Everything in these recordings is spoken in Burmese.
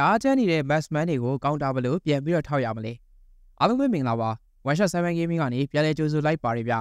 ဒါအကျန်းနေတဲ့ batsman တွေကို counter ဘယ်လိုပြန်ပြီးတော့ထောက်ရမလဲအားလုံးပဲမင်္ဂလာပါ one shot 7 gaming ကနေပြန်လဲကြိုးစုလိုက်ပါရဗျ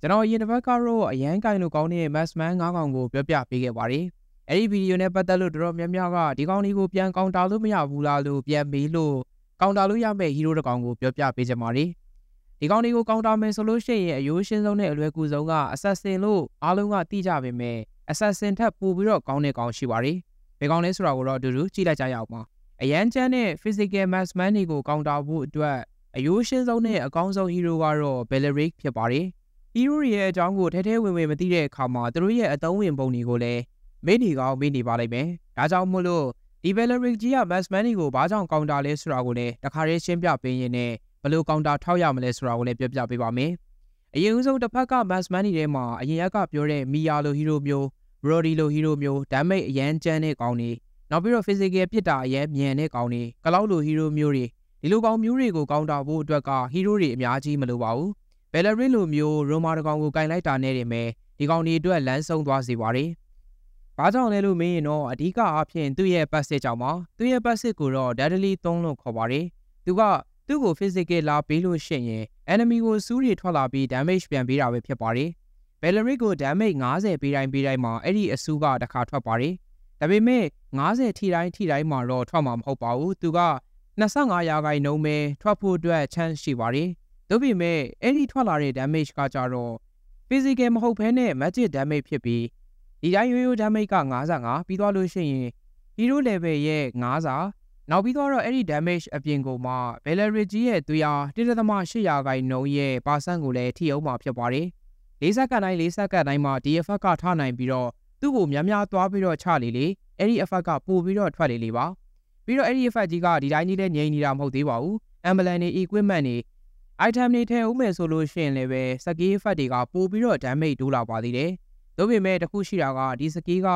ကျွန်တော်အရင်တစ်ပတ်ကတော့အရန်ကိုင်လို့ကောင်းတဲ့ batsman 9កောင်ကိုပြောပြပေးခဲ့ပါတယ်အဲ့ဒီဗီဒီယိုနဲ့ပတ်သက်လို့တော်တော်များများကဒီကောင်လေးကိုပြန် counter လို့မရဘူးလားလို့ပြန်မေးလို့ counter လို့ရမဲ့ hero တစ်ကောင်ကိုပြောပြပေးကြပါမယ်ဒီကောင်တွေကိုကောင်တာမယ်ဆိုလို့ရှိရင်အယိုးရှင်းဆုံးနဲ့အလွယ်ကူဆုံးက assassin လို့အားလုံးကသိကြပေမဲ့ assassin ထက်ပိုပြီးတော့ကောင်းတဲ့ကောင်ရှိပါတယ်။ဘယ်ကောင်လဲဆိုတာကိုတော့အတူတူကြည့်လိုက်ကြရအောင်ပါအရန်ချမ်းတဲ့ physical mass man တွေကိုကောင်တာဖို့အတွက်အယိုးရှင်းဆုံးနဲ့အကောင်းဆုံး hero ကတော့ Belleric ဖြစ်ပါတယ်။ hero ရဲ့အကြောင်းကိုထဲထဲဝင်ဝင်မသိတဲ့အခါမှာသူတို့ရဲ့အတုံးဝင်ပုံတွေကိုလည်းမေ့နေကောင်းမေ့နေပါလိမ့်မယ်။ဒါကြောင့်မို့လို့ဒီ Belleric ကြီးက mass man တွေကိုဘာကြောင့်ကောင်တာလဲဆိုတာကိုလည်းတခါတည်းရှင်းပြပေးရင်းနဲ့ဘယ်လိုကောင်တာထောက်ရမလဲဆိုတာကိုလည်းပြောပြပေးပါမယ်။အရင်ဆုံးတစ်ဖက်က mass man တွေထဲမှာအရင်ကပြောတဲ့ Mia လို hero မျိုး Brody လိုဟီးရိုမျိုး damage အရန်ကျန်းတဲ့ကောင်တွေနောက်ပြီးတော့ physical ပြစ်တာအရန်မြန်တဲ့ကောင်တွေ cloud လိုဟီးရိုမျိုးတွေဒီလိုကောင်မျိုးတွေကိုကောင်တာဖို့အတွက်ကဟီးရိုတွေအများကြီးမလိုပါဘူး Bellerin လိုမျိုး Roma တကောင်ကိုကင်လိုက်တာနဲ့တင်ပဲဒီကောင်တွေအတွက်လမ်းဆုံးသွားစေပါတယ်ဘာကြောင့်လဲလို့မင်းရင်တော့အဓိကအားဖြင့်သူ့ရဲ့ passive ကြောင့်ပါသူ့ရဲ့ passive ကိုတော့ deadly 3လို့ခေါ်ပါတယ်သူကသူ့ကို physical လာပေးလို့ရှိရင် enemy ကိုစူးတွေထွက်လာပြီး damage ပြန်ပေးတာပဲဖြစ်ပါတယ်ဘယ်လရစ်ကိုဒမ်မိတ်90ပေးတိုင်းပေးတိုင်းမှာအဲ့ဒီအဆူကတခါထွက်ပါတယ်ဒါပေမဲ့90ထိတိုင်းထိတိုင်းမှာတော့ထွက်မှာမဟုတ်ပါဘူးသူက25ရာခိုင်နှုန်းပဲထွက်ဖို့အတွက် chance ရှိပါတယ်ဒါပေမဲ့အဲ့ဒီထွက်လာတဲ့ damage ကကြတော့ physical မဟုတ်ဘဲနဲ့ magic damage ဖြစ်ပြီးဒီတိုင်းရိုးရိုး damage က55ပြီးသွားလို့ရှိရင် hero level ရဲ့90နောက်ပြီးတော့အဲ့ဒီ damage အပြင်ကိုမှ Valerie ကြီးရဲ့သွေးအား1.8ရာခိုင်နှုန်းရဲ့ပါဆန့်ကိုလည်းထိအောင်မှာဖြစ်ပါတယ်။၄စက္ကန့်တိုင်း၄စက္ကန့်တိုင်းမှာဒီ effect ကထနိုင်ပြီးတော့သူ့ကိုများများသွားပြီးတော့ချလေလေအဲ့ဒီ effect ကပို့ပြီးတော့ထွက်လေလေပါပြီးတော့အဲ့ဒီ effect ကြီးကဒီတိုင်းကြီးလည်းငြိမ်နေတာမဟုတ်သေးပါဘူး ambulance တွေ equipment တွေ item တွေထည့်ဦးမယ်ဆိုလို့ရှိရင်လည်းပဲစကေး effect တွေကပို့ပြီးတော့ damage တိုးလာပါသေးတယ်ဒါပေမဲ့တခုရှိတာကဒီစကေးက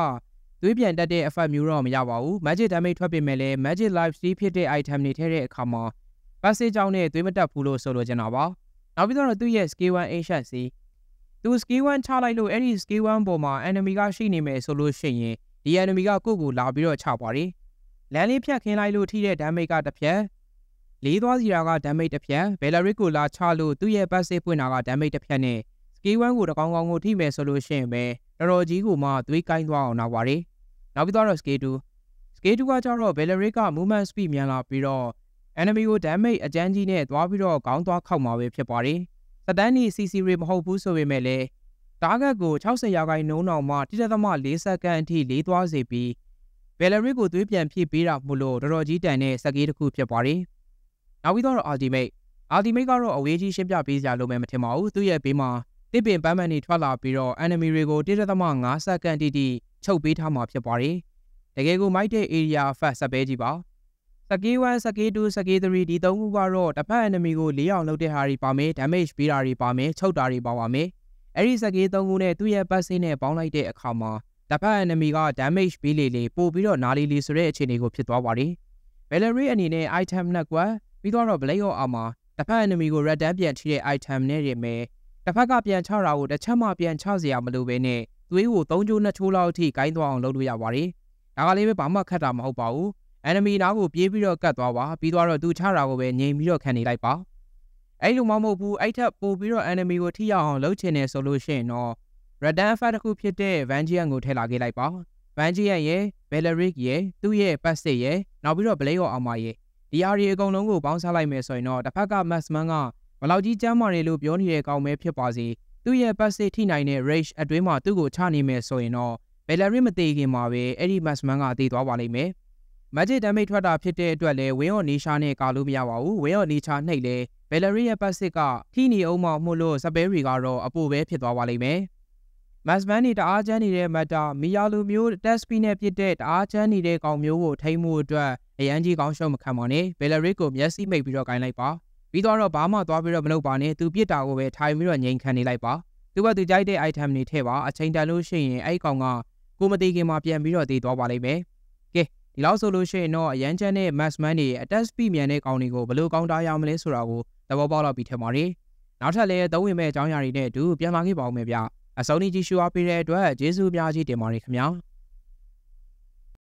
သွေးပြန်တက်တဲ့ effect မျိုးတော့မရပါဘူး magic damage ထွက်ပေမဲ့လည်း magic life steal ဖြစ်တဲ့ item တွေထည့်တဲ့အခါမှာ passage ကြောင့်နဲ့သွေးမတက်ဘူးလို့ဆိုလိုချင်တာပါနောက်ပြီးတော့သူ့ရဲ့ skill 1 ancient စီးသူ skill 1ချလိုက်လို့အဲ့ဒီ skill 1ပေါ်မှာ enemy ကရှိနေမယ်ဆိုလို့ရှိရင်ဒီ enemy ကကိုယ့်ကိုလာပြီးတော့ချပါတယ်လမ်းလေးဖြတ်ခင်းလိုက်လို့ထိတဲ့ damage ကတစ်ဖြတ်လေးသွားစီတာက damage တစ်ဖြတ်ဘယ်လာရစ်ကိုလာချလို့သူ့ရဲ့ passive ပွင့်တာက damage တစ်ဖြတ်နဲ့ skill 1ကိုတကောင်းကောင်းကိုထိမယ်ဆိုလို့ရှိရင်ပဲတော်တော်ကြီးကိုမှသွေးကိုင်းသွားအောင်နောက်ပါတယ်နောက်ပြီးတော့ skill 2 skill 2ကကျတော့ Valeric က movement speed မြန်လာပြီးတော့ enemy ကို damage အကျန်းကြီးနဲ့သွားပြီးတော့ခေါင်းသွားခောက်မှာပဲဖြစ်ပါတယ်စတန်းဒီ CC တွေမဟုတ်ဘူးဆိုပေမဲ့လည်းတားဂတ်ကို60ရာခိုင်နှုန်းအောင်မှ1.4စက္ကန့်အထိလေးသွားစေပြီးဘယ်လရစ်ကိုသွေးပြန်ဖြည့်ပေးတာမို့လို့တော်တော်ကြီးတန်တဲ့စက်ကြီးတစ်ခုဖြစ်ပါတယ်။နောက်ပြီးတော့ Ultimate Ultimate ကတော့အဝေးကြီးရှင်းပြပေးစရာလိုမယ်မထင်ပါဘူး။သူ့ရဲ့ဘေးမှာတစ်ပင်ပန်းပန်တွေထွက်လာပြီးတော့ enemy တွေကို1.5စက္ကန့်တိတိချုပ်ပေးထားမှာဖြစ်ပါတယ်။တကယ်ကိုမိုက်တဲ့ area fast စက်ပဲကြီးပါစကေး1စကေး2စကေး3ဒီသုံးခုကတော့တစ်ဖက် enemy ကို၄အောင် လုပ်တဲ့ဟာတွေပါမယ် damage ပေးတာတွေပါမယ်ချုပ်တာတွေပါပါမယ်အဲ့ဒီစကေးသုံးခုနဲ့သူ့ရဲ့ passive နဲ့ပေါင်းလိုက်တဲ့အခါမှာတစ်ဖက် enemy က damage ပေးလေလေပို့ပြီးတော့နားလေလေဆိုတဲ့အခြေအနေကိုဖြစ်သွားပါတယ် Valerie အနေနဲ့ item နှစ်ကွက်ပြီးတော့ Blade of Armor တစ်ဖက် enemy ကို red dam ပြန်ထိတဲ့ item နဲ့ရင်ပဲတစ်ဖက်ကပြန်ချတာကိုတစ်ချက်မှပြန်ချစရာမလိုဘဲနဲ့သွေးကို၃ချိုး၂ချိုးလောက်အထိဂိုင်းသွားအောင်လုပ်လို့ရပါတယ်ဒါကလေးပဲဘာမှခက်တာမဟုတ်ပါဘူး enemy နောက်ကိုပြေးပြီးတော့ကတ်သွားပါပြီးတော့သူချတာကိုပဲငြိမ်ပြီးတော့ခံနေလိုက်ပါအဲ့လိုမှမဟုတ်ဘူးအဲ့ထက်ပိုပြီးတော့ enemy ကိုထိရောက်အောင်လုပ်ချင်တယ်ဆိုလို့ရှိရင်တော့ return effect တစ်ခုဖြစ်တဲ့ Vanguard ကိုထည့်လာခဲ့လိုက်ပါ Vanguard ရဲ့ Valeric ရဲ့သူ့ရဲ့ Passive ရဲ့နောက်ပြီးတော့ Blade ရောအောင်မရဲ့ဒီအရာအကုန်လုံးကိုပေါင်းစားလိုက်မယ်ဆိုရင်တော့တစ်ဖက်က Maxman ကဘလောက်ကြီးကျမ်းမာတယ်လို့ပြောနေတဲ့ကောင်ပဲဖြစ်ပါစေသူ့ရဲ့ Passive ထိနိုင်တဲ့ Rage အတွင်းမှာသူ့ကိုချနိုင်မယ်ဆိုရင်တော့ Valeric မသေးခင်မှာပဲအဲ့ဒီ Maxman ကတည်သွားပါလိမ့်မယ် Magic Damage ထွက်တာဖြစ်တဲ့အတွက်လည်း Win of Nature နဲ့ကာလို့မရပါဘူး Win of Nature နှိပ်လည်း Valerie ရဲ့ passive ကထိနေအောင်မှမှုလို့ Saberi ကတော့အပိုပဲဖြစ်သွားပါလိမ့်မယ် Masman နေတအားချမ်းနေတဲ့ Matter မီယာလူမျိုး Test Speed နဲ့ပြစ်တဲ့တအားချမ်းနေတဲ့ကောင်မျိုးကိုထိမှုအတွက်အရန်ကြီးကောင်းရှုံးမခံပါနဲ့ Valerie ကိုမျက်စိမိတ်ပြီးတော့ဂိုင်းလိုက်ပါပြီးတော့ဘာမှသွားပြီးတော့မလုပ်ပါနဲ့သူပြစ်တာကိုပဲထိုင်ပြီးတော့ငြိမ်ခံနေလိုက်ပါသူကသူကြိုက်တဲ့ item တွေထည့်ပါအချိန်တန်လို့ရှိရင်အဲ့ကောင်ကကိုမသေးခင်မှာပြန်ပြီးတော့တည်သွားပါလိမ့်မယ်ဒီလောက်ဆိုလို့ရှိရင်တော့အရန်ချမ်းတဲ့ max man တွေအတက်စပီမြန်တဲ့ကောင်တွေကိုဘယ်လိုကောင်းတာရမလဲဆိုတာကိုသဘောပေါက်လောက်ပြီးထင်ပါတယ်နောက်ထပ်လည်းသုံးဝင်မဲ့အကြောင်းအရာတွေနဲ့အတူပြန်လာခဲ့ပါဦးမယ်ဗျအဆုံးထိကြည့်ရှုအားပေးတဲ့အတွက်ကျေးဇူးအများကြီးတင်ပါတယ်ခင်ဗျာ